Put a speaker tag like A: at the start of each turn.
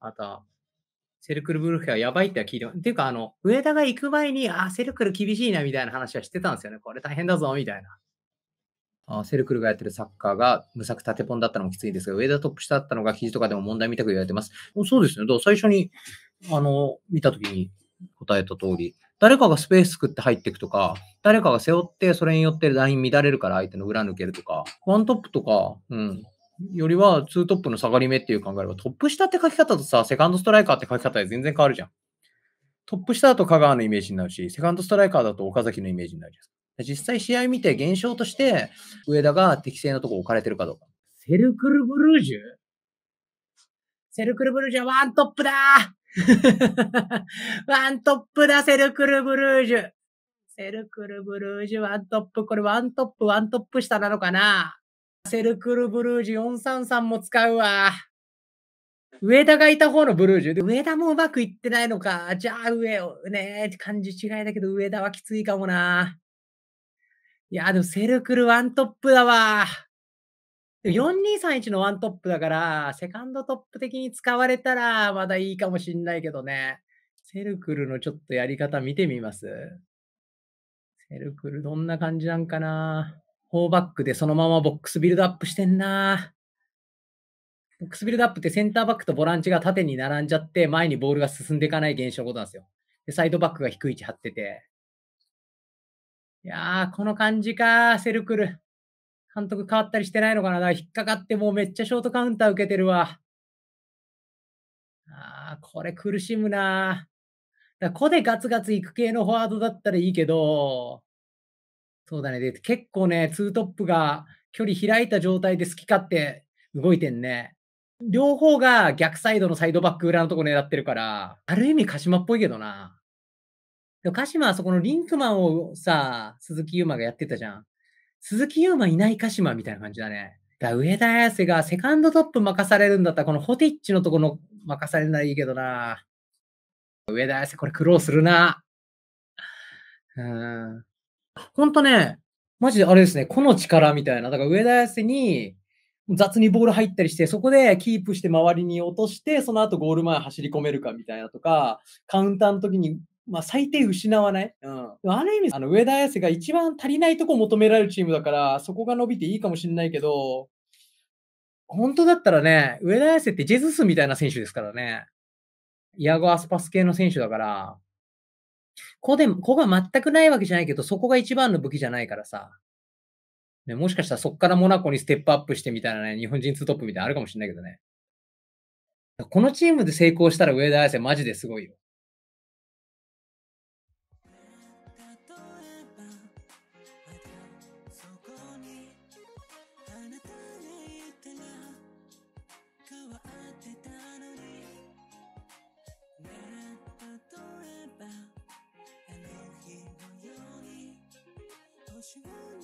A: あとは、セルクルブルフェはやばいっては聞いてます。っていうか、あの、上田が行く前に、あ、セルクル厳しいなみたいな話はしてたんですよね。これ大変だぞ、みたいな。あセルクルがやってるサッカーが無策縦ポンだったのもきついですが、上田トップ下だったのが肘とかでも問題見たく言われてます。そうですね。う最初に、あの、見たときに答えた通り、誰かがスペース作って入っていくとか、誰かが背負ってそれによってライン乱れるから相手の裏抜けるとか、ワントップとか、うん、よりは、ツートップの下がり目っていう考えれば、トップ下って書き方とさ、セカンドストライカーって書き方で全然変わるじゃん。トップ下だと香川のイメージになるし、セカンドストライカーだと岡崎のイメージになるじゃん。実際試合見て現象として上田が適正なとこ置かれてるかどうか。セルクルブルージュセルクルブルージュはワントップだ ワントップだ、セルクルブルージュセルクルブルージュワントップ。これワントップ、ワントップ下なのかなセルクルブルージュ433も使うわ。上田がいた方のブルージュ。で、上田もうまくいってないのか。じゃあ上を、ねえ、感じ違いだけど上田はきついかもな。いや、でもセルクルワントップだわ。4231のワントップだから、セカンドトップ的に使われたらまだいいかもしんないけどね。セルクルのちょっとやり方見てみます。セルクルどんな感じなんかな。4バックでそのままボックスビルドアップしてんなボックスビルドアップってセンターバックとボランチが縦に並んじゃって前にボールが進んでいかない現象のことなんですよ。で、サイドバックが低い位置張ってて。いやー、この感じかセルクル。監督変わったりしてないのかなだ引っかかってもうめっちゃショートカウンター受けてるわ。あー、これ苦しむなだこでガツガツ行く系のフォワードだったらいいけど、そうだね。で、結構ね、ツートップが距離開いた状態で好き勝手動いてんね。両方が逆サイドのサイドバック裏のとこ狙ってるから、ある意味鹿島っぽいけどな。でも鹿島はそこのリンクマンをさ、鈴木優馬がやってたじゃん。鈴木優馬いない鹿島みたいな感じだね。だ上田綺世がセカンドトップ任されるんだったら、このホティッチのとこの任されないけどな。上田綺世これ苦労するな。うん。ほんとね、マジであれですね、個の力みたいな。だから上田綺世に雑にボール入ったりして、そこでキープして周りに落として、その後ゴール前走り込めるかみたいなとか、カウンターの時に、まあ、最低失わない。うん。ある意味、あの上田綺世が一番足りないとこ求められるチームだから、そこが伸びていいかもしれないけど、本当だったらね、上田綺世ってジェズスみたいな選手ですからね。イアゴ・アスパス系の選手だから、こで、こが全くないわけじゃないけど、そこが一番の武器じゃないからさ。ね、もしかしたらそこからモナコにステップアップしてみたいなね、日本人ツートップみたいなのあるかもしれないけどね。このチームで成功したら上田綺世マジですごいよ。的。